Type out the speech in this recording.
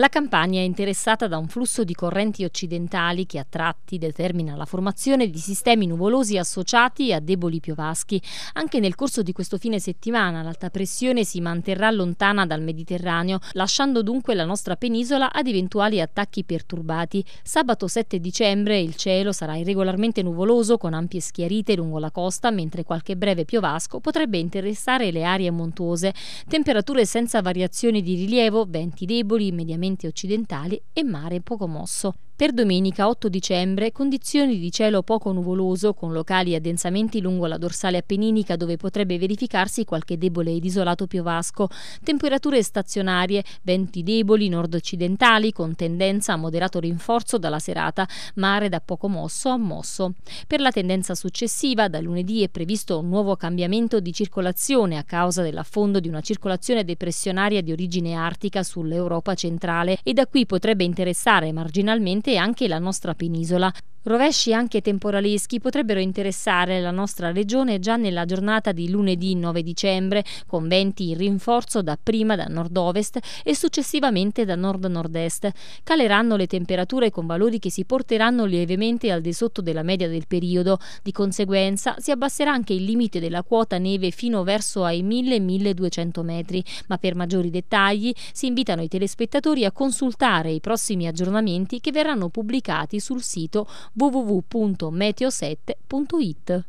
La campagna è interessata da un flusso di correnti occidentali che a tratti determina la formazione di sistemi nuvolosi associati a deboli piovaschi. Anche nel corso di questo fine settimana l'alta pressione si manterrà lontana dal Mediterraneo, lasciando dunque la nostra penisola ad eventuali attacchi perturbati. Sabato 7 dicembre il cielo sarà irregolarmente nuvoloso con ampie schiarite lungo la costa, mentre qualche breve piovasco potrebbe interessare le aree montuose. Temperature senza variazioni di rilievo, venti deboli, mediamente prettamente occidentali e mare poco mosso. Per domenica 8 dicembre condizioni di cielo poco nuvoloso con locali addensamenti lungo la dorsale appenninica dove potrebbe verificarsi qualche debole ed isolato piovasco, temperature stazionarie, venti deboli nord-occidentali con tendenza a moderato rinforzo dalla serata, mare da poco mosso a mosso. Per la tendenza successiva da lunedì è previsto un nuovo cambiamento di circolazione a causa dell'affondo di una circolazione depressionaria di origine artica sull'Europa centrale e da qui potrebbe interessare marginalmente anche la nostra penisola. Rovesci anche temporaleschi potrebbero interessare la nostra regione già nella giornata di lunedì 9 dicembre, con venti in rinforzo dapprima da nord-ovest e successivamente da nord-nord-est. Caleranno le temperature con valori che si porteranno lievemente al di sotto della media del periodo. Di conseguenza si abbasserà anche il limite della quota neve fino verso ai 1000-1200 metri, ma per maggiori dettagli si invitano i telespettatori a consultare i prossimi aggiornamenti che verranno pubblicati sul sito www.meteoset.it.